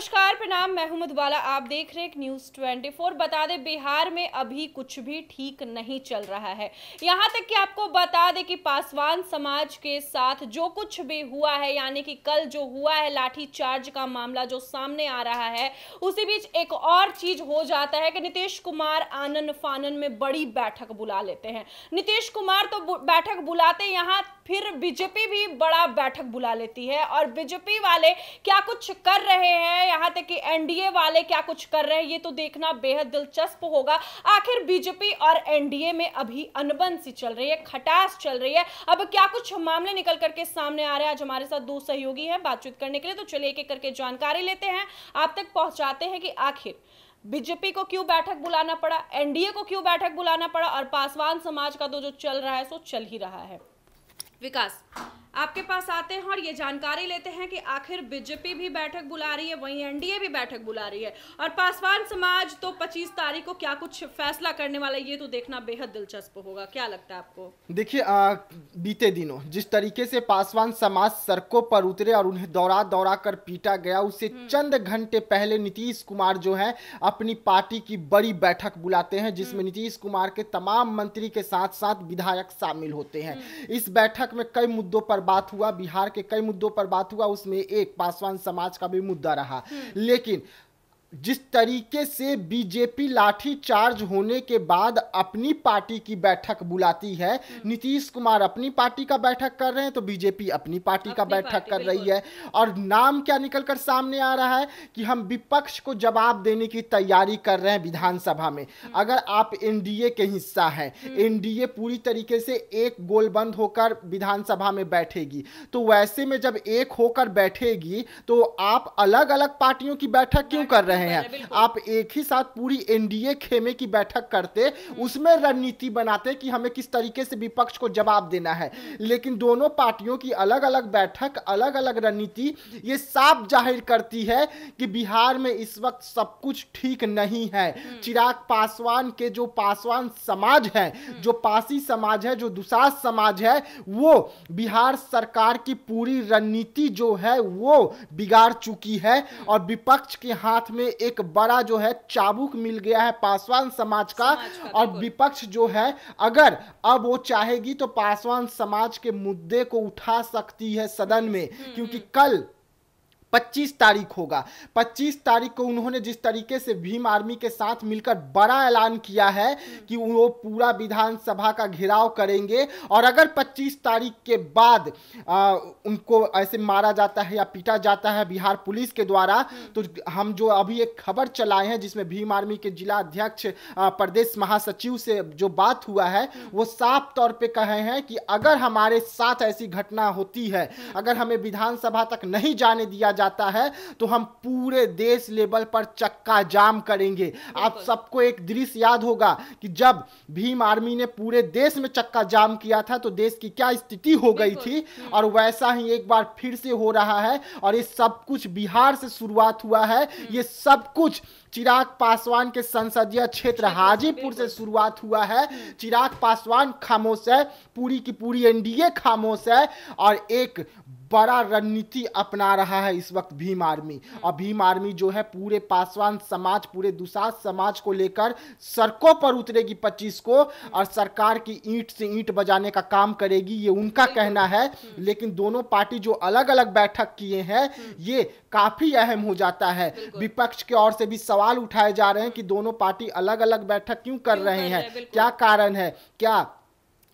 hoş नमस्कार प्रणाम मैं वाला आप देख रहे हैं न्यूज 24 बता दें बिहार में अभी कुछ भी ठीक नहीं चल रहा है यहां तक कि आपको बता दें कि पासवान समाज के साथ जो कुछ भी हुआ है यानी कि कल जो हुआ है लाठी चार्ज का मामला जो सामने आ रहा है उसी बीच एक और चीज हो जाता है कि नीतीश कुमार आनंद फानन में बड़ी बैठक बुला लेते हैं नीतीश कुमार तो बैठक बुलाते यहाँ फिर बीजेपी भी बड़ा बैठक बुला लेती है और बीजेपी वाले क्या कुछ कर रहे हैं यहाँ तक कि एनडीए वाले क्या कुछ कर रहे हैं ये तो देखना बेहद दिलचस्प होगा आखिर बीजेपी और एनडीए में अभी अनबन सी चल रही है खटास चल रही है अब क्या कुछ मामले निकल करके सामने आ रहे हैं आज हमारे साथ दो सहयोगी हैं बातचीत करने के लिए तो चलिए एक एक करके जानकारी लेते हैं आप तक पहुंचाते हैं कि आखिर बीजेपी को क्यों बैठक बुलाना पड़ा एनडीए को क्यों बैठक बुलाना पड़ा और पासवान समाज का तो जो चल रहा है सो चल ही रहा है विकास आपके पास आते हैं और ये जानकारी लेते हैं कि आखिर बीजेपी भी बैठक बुला रही है वहीं एनडीए भी बैठक बुला रही है और पासवान समाज तो 25 तारीख को क्या कुछ फैसला करने वाला ये तो देखना बेहद दिलचस्प होगा क्या लगता है आपको देखिए बीते दिनों जिस तरीके से पासवान समाज सड़कों पर उतरे और उन्हें दौड़ा दौड़ा कर पीटा गया उससे हम्म। चंद घंटे पहले नीतीश कुमार जो है अपनी पार्टी की बड़ी बैठक बुलाते हैं जिसमें हम्म। नीतीश कुमार के तमाम मंत्री के साथ साथ विधायक शामिल होते हैं हम्म। इस बैठक बैठक में कई मुद्दों पर बात हुआ बिहार के कई मुद्दों पर बात हुआ उसमें एक पासवान समाज का भी मुद्दा रहा हम्म। लेकिन जिस तरीके से बीजेपी लाठी चार्ज होने के बाद अपनी पार्टी की बैठक बुलाती है हम्म। नीतीश कुमार अपनी पार्टी का बैठक कर रहे हैं तो बीजेपी अपनी पार्टी अपनी का बैठक कर रही है और नाम क्या निकल कर सामने आ रहा है कि हम विपक्ष को जवाब देने की तैयारी कर रहे हैं विधानसभा में हम्म। अगर आप एनडीए के हिस्सा हैं हम्म। एनडीए पूरी तरीके से एक गोलबंद होकर विधानसभा में बैठेगी तो वैसे में जब एक होकर बैठेगी तो आप अलग अलग पार्टियों की बैठक क्यों कर रहे हैं रहे हैं आप एक ही साथ पूरी एनडीए खेमे की बैठक करते हम्म। उसमें रणनीति बनाते कि हमें किस तरीके से विपक्ष को जवाब देना है हम्म। लेकिन दोनों पार्टियों की अलग अलग बैठक अलग अलग रणनीति ये साफ जाहिर करती है कि बिहार में इस वक्त सब कुछ ठीक नहीं है हम्म। चिराग पासवान के जो पासवान समाज है जो पासी समाज है जो दुसास समाज है वो बिहार सरकार की पूरी रणनीति जो है वो बिगाड़ चुकी है और विपक्ष के हाथ में एक बड़ा जो है चाबुक मिल गया है पासवान समाज का, समाज और विपक्ष जो है अगर अब वो चाहेगी तो पासवान समाज के मुद्दे को उठा सकती है सदन में हम्म, क्योंकि हम्म। कल 25 तारीख होगा 25 तारीख को उन्होंने जिस तरीके से भीम आर्मी के साथ मिलकर बड़ा ऐलान किया है कि वो पूरा विधानसभा का घेराव करेंगे और अगर 25 तारीख के बाद आ, उनको ऐसे मारा जाता है या पीटा जाता है बिहार पुलिस के द्वारा तो हम जो अभी एक खबर चलाए हैं जिसमें भीम आर्मी के जिला अध्यक्ष प्रदेश महासचिव से जो बात हुआ है वो साफ तौर पे कहे हैं कि अगर हमारे साथ ऐसी घटना होती है अगर हमें विधानसभा तक नहीं जाने दिया जाता है तो हम पूरे देश लेवल पर चक्का जाम करेंगे आप सबको एक दृश्य याद होगा कि जब भीम आर्मी ने पूरे देश में चक्का जाम किया था तो देश की क्या स्थिति हो गई थी हम्म। और वैसा ही एक बार फिर से हो रहा है और ये सब कुछ बिहार से शुरुआत हुआ है हम्म। ये सब कुछ चिराग पासवान के संसदीय क्षेत्र हाजीपुर से शुरुआत हुआ है हम्म। चिराग पासवान खामोश है पूरी की पूरी एनडीए खामोश है और एक बड़ा रणनीति अपना रहा है इस वक्त भीम आर्मी और भीम आर्मी जो है पूरे पासवान समाज पूरे दुसाध समाज को लेकर सड़कों पर उतरेगी पच्चीस को और सरकार की ईंट से ईंट बजाने का काम करेगी ये उनका कहना है हम्म। लेकिन दोनों पार्टी जो अलग अलग बैठक किए हैं हम्म। ये काफी अहम हो जाता है विपक्ष के ओर से भी सवाल उठाए जा रहे हैं कि दोनों पार्टी अलग अलग बैठक क्यों कर रहे हैं क्या कारण है क्या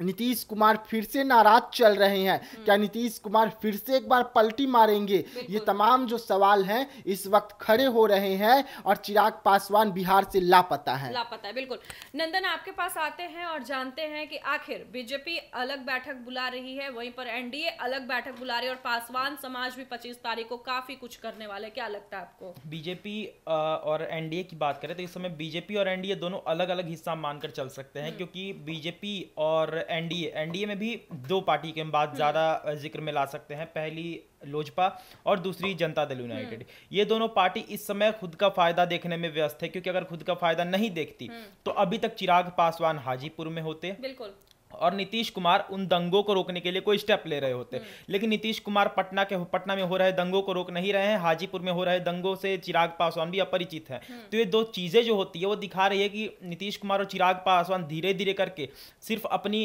नीतीश कुमार फिर से नाराज चल रहे हैं हम्म। क्या नीतीश कुमार फिर से एक बार पलटी मारेंगे ये तमाम जो सवाल हैं इस वक्त खड़े हो रहे हैं और चिराग पासवान बिहार से लापता है लापता है बिल्कुल नंदन आपके पास आते हैं और जानते हैं कि आखिर बीजेपी अलग बैठक बुला रही है वहीं पर एनडीए अलग बैठक बुला रही है और पासवान समाज भी पच्चीस तारीख को काफी कुछ करने वाले क्या लगता है आपको बीजेपी और एनडीए की बात करें तो इस समय बीजेपी और एनडीए दोनों अलग अलग हिस्सा मानकर चल सकते हैं हम्म। क्योंकि बीजेपी और एनडीए एनडीए में भी दो पार्टी के हम बात हम्म। ज़्यादा जिक्र में ला सकते हैं पहली लोजपा और दूसरी हम्म। जनता दल यूनाइटेड हम्म। ये दोनों पार्टी इस समय खुद का फायदा देखने में व्यस्त है क्योंकि अगर खुद का फायदा नहीं देखती तो अभी तक चिराग पासवान हाजीपुर में होते बिल्कुल और नीतीश कुमार उन दंगों को रोकने के लिए कोई स्टेप ले रहे होते हम्म। लेकिन नीतीश कुमार पटना के पटना में हो रहे दंगों को रोक नहीं रहे हैं हाजीपुर में हो रहे दंगों से चिराग पासवान भी अपरिचित है हम्म। तो ये दो चीज़ें जो होती है वो दिखा रही है कि नीतीश कुमार और चिराग पासवान धीरे धीरे करके सिर्फ अपनी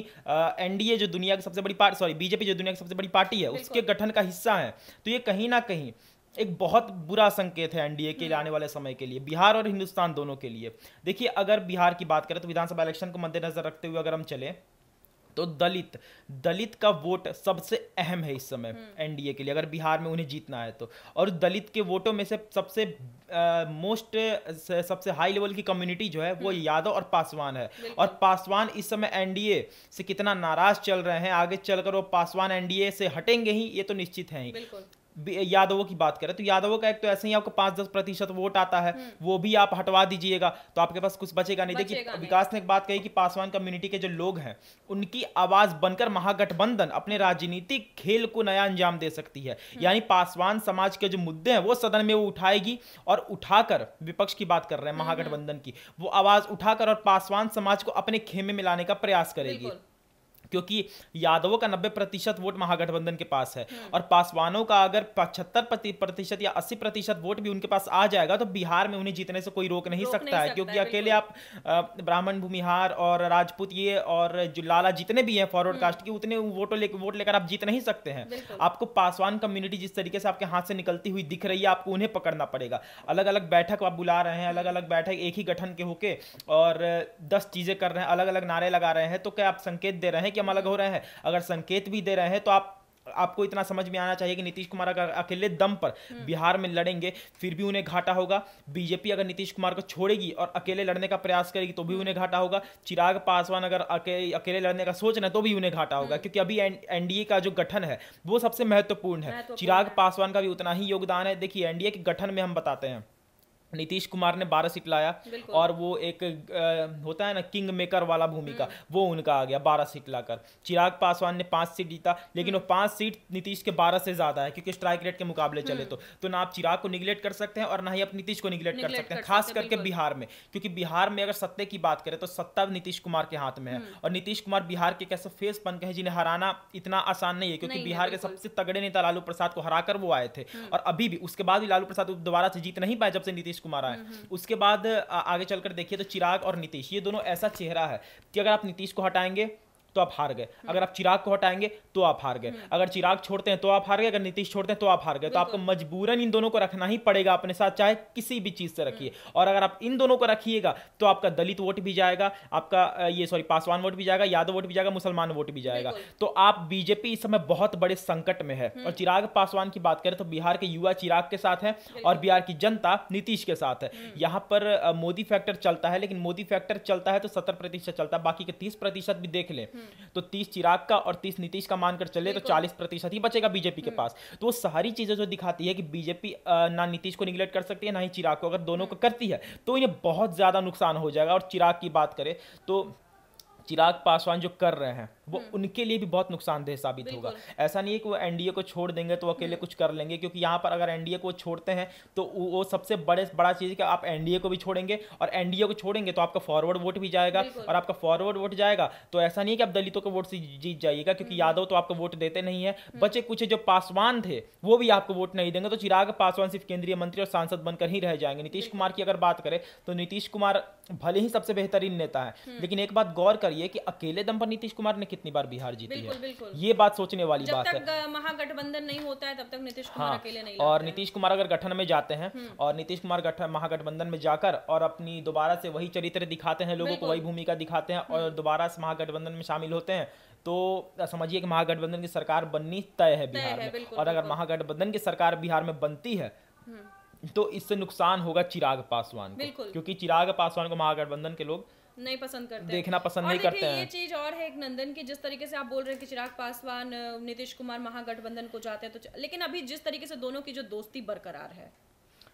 एनडीए जो दुनिया की सबसे बड़ी पार्टी सॉरी बीजेपी जो दुनिया की सबसे बड़ी पार्टी है उसके गठन का हिस्सा है तो ये कहीं ना कहीं एक बहुत बुरा संकेत है एनडीए के हम्म। आने वाले समय के लिए बिहार और हिंदुस्तान दोनों के लिए देखिए अगर बिहार की बात करें तो विधानसभा इलेक्शन को मद्देनजर रखते हुए अगर हम चले तो दलित दलित का वोट सबसे अहम है इस समय एनडीए हम्म। के लिए अगर बिहार में उन्हें जीतना है तो और दलित के वोटों में से सबसे मोस्ट सबसे हाई लेवल की कम्युनिटी जो है वो हम्म। यादव और पासवान है और पासवान इस समय एनडीए से कितना नाराज चल रहे हैं आगे चलकर वो पासवान एनडीए से हटेंगे ही ये तो निश्चित है ही यादवों की बात करें तो यादवों का एक तो ऐसे ही आपको पांच दस प्रतिशत वोट आता है हम्म। वो भी आप हटवा दीजिएगा तो आपके पास कुछ बचेगा नहीं देखिए विकास ने एक बात कही कि पासवान कम्युनिटी के जो लोग हैं उनकी आवाज बनकर महागठबंधन अपने राजनीतिक खेल को नया अंजाम दे सकती है हम्म। यानी पासवान समाज के जो मुद्दे हैं वो सदन में वो उठाएगी और उठाकर विपक्ष की बात कर रहे हैं हम्म, महागठबंधन की वो आवाज उठाकर और पासवान समाज को अपने खेमे में लाने का प्रयास करेगी क्योंकि यादवों का नब्बे प्रतिशत वोट महागठबंधन के पास है हम्म। और पासवानों का अगर पचहत्तर प्रतिशत या अस्सी प्रतिशत वोट भी उनके पास आ जाएगा तो बिहार में उन्हें जीतने से कोई रोक नहीं रोक सकता नहीं है क्योंकि अकेले आप ब्राह्मण भूमिहार और राजपूत ये और जो लाला जितने भी हैं फॉरवर्ड हम्म। कास्ट के उतने वोटों ले, वोट लेकर आप जीत नहीं सकते हैं आपको पासवान कम्युनिटी जिस तरीके से आपके हाथ से निकलती हुई दिख रही है आपको उन्हें पकड़ना पड़ेगा अलग अलग बैठक आप बुला रहे हैं हम्म। अलग अलग बैठक एक ही गठन के होके और दस चीजें कर रहे हैं अलग अलग नारे लगा रहे हैं तो क्या आप संकेत दे रहे हैं कि वाक्य अलग हो रहे हैं अगर संकेत भी दे रहे हैं तो आप आपको इतना समझ में आना चाहिए कि नीतीश कुमार अगर अकेले दम पर हम्म। बिहार में लड़ेंगे फिर भी उन्हें घाटा होगा बीजेपी अगर नीतीश कुमार को छोड़ेगी और अकेले लड़ने का प्रयास करेगी तो भी हम्म। उन्हें घाटा होगा चिराग पासवान अगर अकेले अकेले लड़ने का सोच रहे तो भी उन्हें घाटा होगा हम्म। क्योंकि अभी एनडीए का जो गठन है वो सबसे महत्वपूर्ण है चिराग पासवान का भी उतना ही योगदान है देखिए एनडीए के गठन में हम बताते हैं नीतीश कुमार ने बारह सीट लाया और वो एक आ, होता है ना किंग मेकर वाला भूमिका हम्म। वो उनका आ गया बारह सीट लाकर चिराग पासवान ने पांच सीट जीता लेकिन वो हम्म। पांच सीट नीतीश के बारह से ज्यादा है क्योंकि स्ट्राइक रेट के मुकाबले चले हम्म। तो तो ना आप चिराग को निगलेक्ट कर सकते हैं और ना ही आप नीतीश को निगलेक्ट कर सकते हैं खास करके बिहार में क्योंकि बिहार में अगर सत्ते की बात करें तो सत्ता नीतीश कुमार के हाथ में है और नीतीश कुमार बिहार के कैसे फेस बन गए जिन्हें हराना इतना आसान नहीं है क्योंकि बिहार के सबसे तगड़े नेता लालू प्रसाद को हराकर वो आए थे और अभी भी उसके बाद भी लालू प्रसाद दोबारा से जीत नहीं पाए जब से नीतीश कुमार आए उसके बाद आगे चलकर देखिए तो चिराग और नीतीश ये दोनों ऐसा चेहरा है कि अगर आप नीतीश को हटाएंगे तो आप हार गए हम्म। अगर आप चिराग को हटाएंगे तो आप हार गए हम्म। अगर चिराग छोड़ते हैं तो आप हार गए अगर नीतीश छोड़ते हैं तो आप हार गए तो आपको मजबूरन इन दोनों को रखना ही पड़ेगा अपने साथ चाहे किसी भी चीज से रखिए हम्म। और अगर आप इन दोनों को रखिएगा तो आपका दलित वोट भी जाएगा आपका ये सॉरी पासवान वोट भी जाएगा यादव वोट भी जाएगा मुसलमान वोट भी जाएगा तो आप बीजेपी इस समय बहुत बड़े संकट में है और चिराग पासवान की बात करें तो बिहार के युवा चिराग के साथ है और बिहार की जनता नीतीश के साथ है यहाँ पर मोदी फैक्टर चलता है लेकिन मोदी फैक्टर चलता है तो सत्तर प्रतिशत चलता है बाकी के तीस प्रतिशत भी देख लें तो तीस चिराग का और तीस नीतीश का मानकर चले तो चालीस प्रतिशत ही बचेगा बीजेपी के हम्म। पास तो वो सारी चीजें जो दिखाती है कि बीजेपी ना नीतीश को निगलेक्ट कर सकती है ना ही चिराग को अगर दोनों को हम्म। करती है तो इन्हें बहुत ज्यादा नुकसान हो जाएगा और चिराग की बात करें तो चिराग पासवान जो कर रहे हैं वो हम्म। उनके लिए भी बहुत नुकसानदेह साबित होगा ऐसा नहीं है कि वो एनडीए को छोड़ देंगे तो अकेले हम्म। कुछ कर लेंगे क्योंकि यहाँ पर अगर एनडीए को छोड़ते हैं तो वो सबसे बड़े बड़ा चीज़ कि आप एनडीए को भी छोड़ेंगे और एनडीए को छोड़ेंगे तो आपका फॉरवर्ड वोट भी जाएगा और आपका फॉरवर्ड वोट जाएगा तो ऐसा नहीं है कि आप दलितों के वोट से जीत जाइएगा क्योंकि हम्म। यादव तो आपको वोट देते नहीं है बचे कुछ जो पासवान थे वो भी आपको वोट नहीं देंगे तो चिराग पासवान सिर्फ केंद्रीय मंत्री और सांसद बनकर ही रह जाएंगे नीतीश कुमार की अगर बात करें तो नीतीश कुमार भले ही सबसे बेहतरीन नेता है लेकिन एक बात गौर करिए कि अकेले दम पर नीतीश कुमार ने कितनी बार बिहार जीती बिल्कुल, है बिल्कुल। ये बात सोचने वाली जब बात तक है महागठबंधन नहीं होता है तब तक नीतीश कुमार हाँ, अकेले नहीं और नीतीश कुमार अगर गठन में जाते हैं हम्म। और नीतीश कुमार महागठबंधन में जाकर और अपनी दोबारा से वही चरित्र दिखाते हैं लोगों को वही भूमिका दिखाते हैं और हम्म। दोबारा से महागठबंधन में शामिल होते हैं तो समझिए कि महागठबंधन की सरकार बननी तय है बिहार में और अगर महागठबंधन की सरकार बिहार में बनती है हम्म। तो इससे नुकसान होगा चिराग पासवान को क्योंकि चिराग पासवान को महागठबंधन के लोग नहीं पसंद करते देखना पसंद नहीं करते हैं ये चीज और है एक नंदन की जिस तरीके से आप बोल रहे हैं कि चिराग पासवान नीतीश कुमार महागठबंधन को जाते हैं तो लेकिन अभी जिस तरीके से दोनों की जो दोस्ती बरकरार है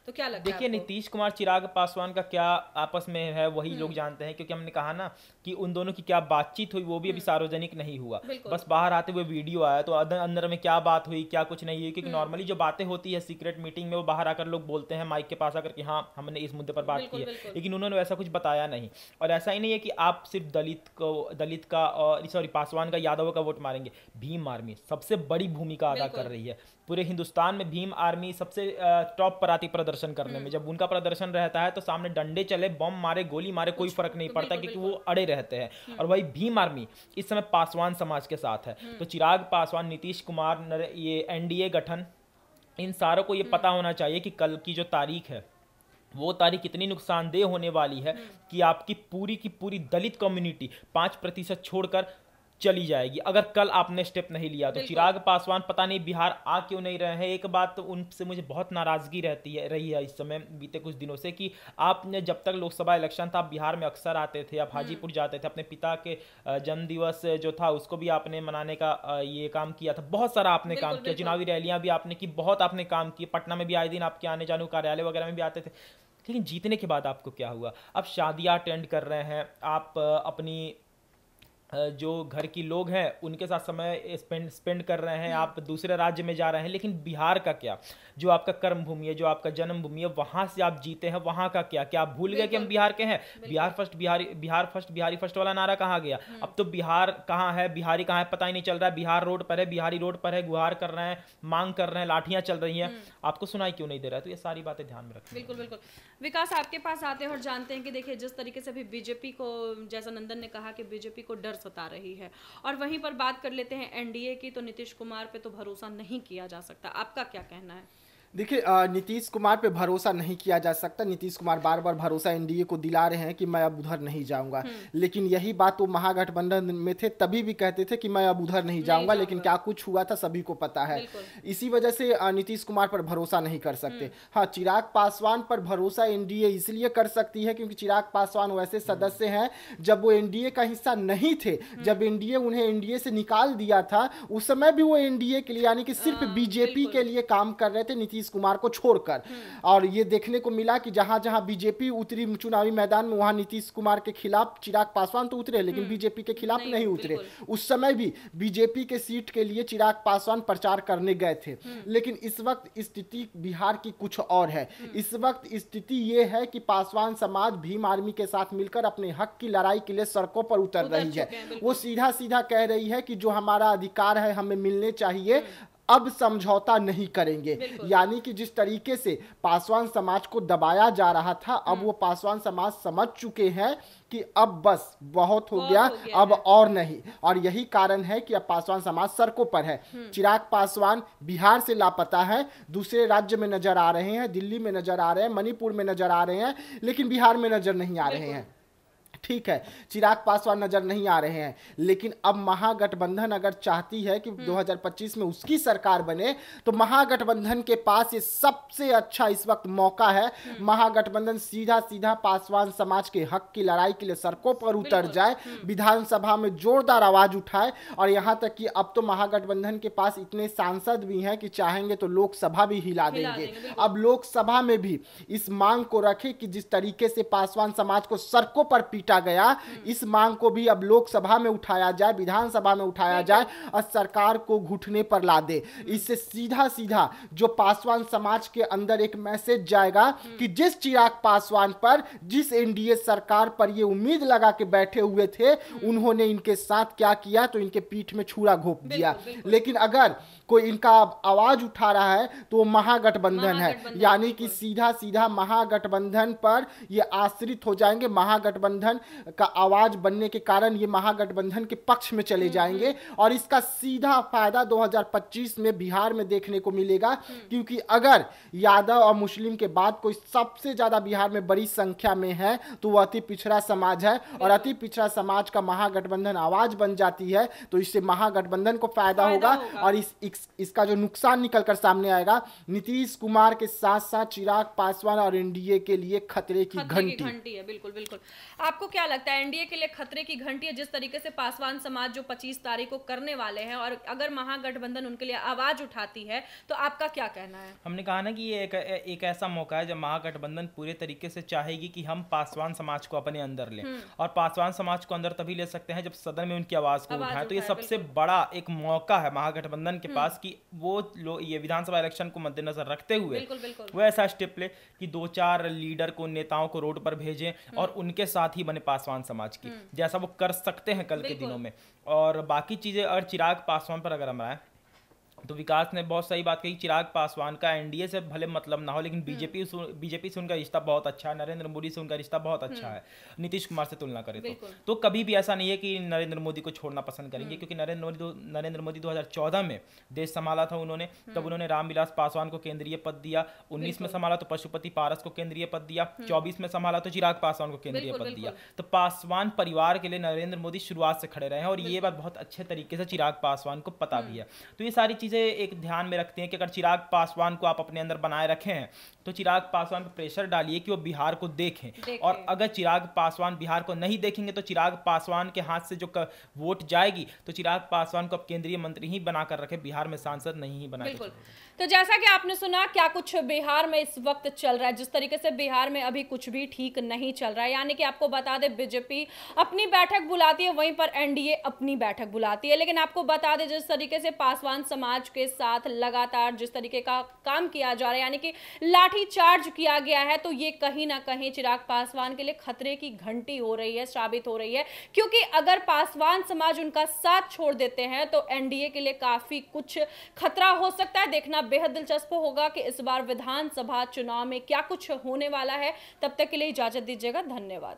तो क्या लगता है देखिए नीतीश कुमार चिराग पासवान का क्या आपस में है वही लोग हम्म। जानते हैं क्योंकि हमने कहा ना कि उन दोनों की क्या बातचीत हुई वो भी अभी हम्म। सार्वजनिक नहीं हुआ बस बाहर आते हुए वीडियो आया तो अंदर में क्या बात हुई क्या कुछ नहीं हुई क्योंकि नॉर्मली हम्म। जो बातें होती है सीक्रेट मीटिंग में वो बाहर आकर लोग बोलते हैं माइक के पास आकर के हाँ हमने इस मुद्दे पर बात की है लेकिन उन्होंने वैसा कुछ बताया नहीं और ऐसा ही नहीं है कि आप सिर्फ दलित को दलित का और सॉरी पासवान का यादव का वोट मारेंगे भीम आर्मी सबसे बड़ी भूमिका अदा कर रही है पूरे हिंदुस्तान में भीम आर्मी सबसे टॉप पर आती प्रदर्शन करने में हम्म। जब उनका प्रदर्शन रहता है तो सामने डंडे चले बम मारे गोली मारे कोई फर्क नहीं पड़ता क्योंकि वो अड़े रहते हैं हम्म। और वही भीम आर्मी इस समय पासवान समाज के साथ है हम्म। तो चिराग पासवान नीतीश कुमार ये एनडीए गठन इन सारों को ये पता होना चाहिए कि कल की जो तारीख है वो तारीख इतनी नुकसानदेह होने वाली है कि आपकी पूरी की पूरी दलित कम्युनिटी पाँच प्रतिशत छोड़कर चली जाएगी अगर कल आपने स्टेप नहीं लिया तो चिराग पासवान पता नहीं बिहार आ क्यों नहीं रहे हैं एक बात तो उनसे मुझे बहुत नाराजगी रहती है रही है इस समय बीते कुछ दिनों से कि आपने जब तक लोकसभा इलेक्शन था आप बिहार में अक्सर आते थे आप हम्म। हाजीपुर जाते थे अपने पिता के जन्मदिवस जो था उसको भी आपने मनाने का ये काम किया था बहुत सारा आपने काम किया चुनावी रैलियाँ भी आपने की बहुत आपने काम किए पटना में भी आए दिन आपके आने जाने कार्यालय वगैरह में भी आते थे लेकिन जीतने के बाद आपको क्या हुआ आप शादियाँ अटेंड कर रहे हैं आप अपनी जो घर की लोग हैं उनके साथ समय स्पेंड स्पेंड कर रहे हैं आप दूसरे राज्य में जा रहे हैं लेकिन बिहार का क्या जो आपका कर्म भूमि है जो आपका जन्म भूमि है वहाँ से आप जीते हैं वहाँ का क्या क्या आप भूल गए कि हम बिहार के हैं Bihar first Bihari Bihar first Bihari first वाला नारा कहाँ गया हम्म। अब तो बिहार कहाँ है बिहारी कहाँ है पता ही नहीं चल रहा है बिहार रोड पर है बिहारी रोड पर है गुहार कर रहे हैं मांग कर रहे हैं लाठियाँ चल रही हैं हम्म। आपको सुनाई क्यों नहीं दे रहा है तो ये सारी बातें ध्यान में रखें बिल्कुल बिल्कुल विकास आपके पास आते हैं और जानते हैं कि देखिए जिस तरीके से अभी बीजेपी को जैसा नंदन ने कहा कि बीजेपी को डर सता रही है और वहीं पर बात कर लेते हैं एनडीए की तो नीतीश कुमार पे तो भरोसा नहीं किया जा सकता आपका क्या कहना है देखिए नीतीश कुमार पे भरोसा नहीं किया जा सकता नीतीश कुमार बार बार भरोसा एनडीए को दिला रहे हैं कि मैं अब उधर नहीं जाऊंगा हम्म। लेकिन यही बात वो महागठबंधन में थे तभी भी कहते थे कि मैं अब उधर नहीं जाऊंगा लेकिन क्या कुछ हुआ था सभी को पता है इसी वजह से नीतीश कुमार पर भरोसा नहीं कर सकते हम्म। हाँ चिराग पासवान पर भरोसा एनडीए इसलिए कर सकती है क्योंकि चिराग पासवान वैसे हम्म। सदस्य हैं जब वो एनडीए का हिस्सा नहीं थे जब एनडीए उन्हें एनडीए से निकाल दिया था उस समय भी वो एनडीए के लिए यानी कि सिर्फ हाँ, बीजेपी के लिए काम कर रहे थे नीतीश नीतीश कुमार को छोड़कर हम्म। और ये देखने को मिला कि जहाँ जहाँ बीजेपी उतरी चुनावी मैदान में वहाँ नीतीश कुमार के खिलाफ चिराग पासवान तो उतरे लेकिन हम्म। बीजेपी के खिलाफ नहीं, नहीं उतरे उस समय भी बीजेपी के सीट के लिए चिराग पासवान प्रचार करने गए थे हम्म। लेकिन इस वक्त स्थिति बिहार की कुछ और है इस वक्त स्थिति ये है कि पासवान समाज भीम आर्मी के साथ मिलकर अपने हक की लड़ाई के लिए सड़कों पर उतर रही है वो सीधा सीधा कह रही है कि जो हमारा अधिकार है हमें मिलने चाहिए अब समझौता नहीं करेंगे यानी कि जिस तरीके से पासवान समाज को दबाया जा रहा था अब हम्म। वो पासवान समाज समझ चुके हैं कि अब बस बहुत हो गया, हो गया अब और नहीं और यही कारण है कि अब पासवान समाज सड़कों पर है हम्म। चिराग पासवान बिहार से लापता है दूसरे राज्य में नजर आ रहे हैं दिल्ली में नजर आ रहे हैं मणिपुर में नजर आ रहे हैं लेकिन बिहार में नजर नहीं आ रहे हैं ठीक है चिराग पासवान नजर नहीं आ रहे हैं लेकिन अब महागठबंधन अगर चाहती है कि 2025 हम्म। में उसकी सरकार बने तो महागठबंधन के पास ये सबसे अच्छा इस वक्त मौका है हम्म। महागठबंधन सीधा सीधा पासवान समाज के हक की लड़ाई के लिए सड़कों पर उतर जाए हम्म। विधानसभा में जोरदार आवाज उठाए और यहाँ तक कि अब तो महागठबंधन के पास इतने सांसद भी हैं कि चाहेंगे तो लोकसभा भी हिला देंगे अब लोकसभा में भी इस मांग को रखे कि जिस तरीके से पासवान समाज को सड़कों पर पीट समेटा गया हम्म। इस मांग को भी अब लोकसभा में उठाया जाए विधानसभा में उठाया जाए और सरकार को घुटने पर ला दे हम्म। इससे सीधा सीधा जो पासवान समाज के अंदर एक मैसेज जाएगा हम्म। कि जिस चिराग पासवान पर जिस एनडीए सरकार पर ये उम्मीद लगा के बैठे हुए थे उन्होंने इनके साथ क्या किया तो इनके पीठ में छुरा घोप दिया लेकिन अगर कोई इनका आवाज उठा रहा है तो महागठबंधन है यानी कि सीधा सीधा महागठबंधन पर ये आश्रित हो जाएंगे महागठबंधन गठबंधन का आवाज बनने के कारण ये महागठबंधन के पक्ष में चले हम्म, जाएंगे हम्म। और इसका सीधा फायदा 2025 में बिहार में देखने को मिलेगा हम्म। क्योंकि अगर यादव और मुस्लिम के बाद कोई सबसे ज्यादा बिहार में बड़ी संख्या में है तो वह अति पिछड़ा समाज है और अति पिछड़ा समाज का महागठबंधन आवाज बन जाती है तो इससे महागठबंधन को फायदा होगा और इस, इस इसका जो नुकसान निकल कर सामने आएगा नीतीश कुमार के साथ साथ चिराग पासवान और एनडीए के लिए खतरे की घंटी है बिल्कुल बिल्कुल आपको क्या लगता है एनडीए के लिए खतरे की घंटी है जिस तरीके से पासवान समाज जो 25 तारीख को करने वाले हैं और अगर महागठबंधन उनके लिए आवाज उठाती है तो आपका क्या कहना है हमने कहा ना कि ये एक, एक ऐसा मौका है जब महागठबंधन पूरे तरीके से चाहेगी कि हम पासवान समाज को अपने अंदर लें हम्म। और पासवान समाज को अंदर तभी ले सकते हैं जब सदन में उनकी आवाज को उठाए तो ये सबसे बड़ा एक मौका है महागठबंधन के हम्म। पास की वो लोग ये विधानसभा इलेक्शन को मद्देनजर रखते हुए वो ऐसा स्टेप ले कि दो चार लीडर को नेताओं को रोड पर भेजें हम्म। और उनके साथ ही अपने पासवान समाज की हम्म। जैसा वो कर सकते हैं कल के दिनों में और बाकी चीज़ें और चिराग पासवान पर अगर हम आए तो विकास ने बहुत सही बात कही चिराग पासवान का एनडीए से भले मतलब ना हो लेकिन हम्म। बीजेपी बीजेपी से उनका रिश्ता बहुत अच्छा है नरेंद्र मोदी से उनका रिश्ता बहुत अच्छा हम्म। है नीतीश कुमार से तुलना करें तो तो कभी भी ऐसा नहीं है कि नरेंद्र मोदी को छोड़ना पसंद करेंगे हम्म। क्योंकि नरेंद्र मोदी नरेंद्र मोदी दो में देश संभाला था उन्होंने तब उन्होंने रामविलास पासवान को केंद्रीय पद दिया उन्नीस में संभाला तो पशुपति पारस को केंद्रीय पद दिया चौबीस में संभाला तो चिराग पासवान को केंद्रीय पद दिया तो पासवान परिवार के लिए नरेंद्र मोदी शुरुआत से खड़े रहे हैं और ये बात बहुत अच्छे तरीके से चिराग पासवान को पता भी है तो ये सारी चीजें चीज़ें एक ध्यान में रखती हैं कि अगर चिराग पासवान को आप अपने अंदर बनाए रखें तो चिराग पासवान पर प्रेशर डालिए कि वो बिहार को देखें देखे। और अगर चिराग पासवान बिहार को नहीं देखेंगे तो चिराग पासवान के हाथ से जो वोट जाएगी तो चिराग पासवान को अब केंद्रीय मंत्री ही बनाकर रखें बिहार में सांसद नहीं ही बनाए तो जैसा कि आपने सुना क्या कुछ बिहार में इस वक्त चल रहा है जिस तरीके से बिहार में अभी कुछ भी ठीक नहीं चल रहा है यानी कि आपको बता दें बीजेपी अपनी बैठक बुलाती है वहीं पर एनडीए अपनी बैठक बुलाती है लेकिन आपको बता दें जिस तरीके से पासवान समाज समाज के साथ लगातार जिस तरीके का काम किया जा रहा है यानी कि लाठी चार्ज किया गया है तो ये कहीं ना कहीं चिराग पासवान के लिए खतरे की घंटी हो रही है साबित हो रही है क्योंकि अगर पासवान समाज उनका साथ छोड़ देते हैं तो एनडीए के लिए काफी कुछ खतरा हो सकता है देखना बेहद दिलचस्प होगा कि इस बार विधानसभा चुनाव में क्या कुछ होने वाला है तब तक के लिए इजाजत दीजिएगा धन्यवाद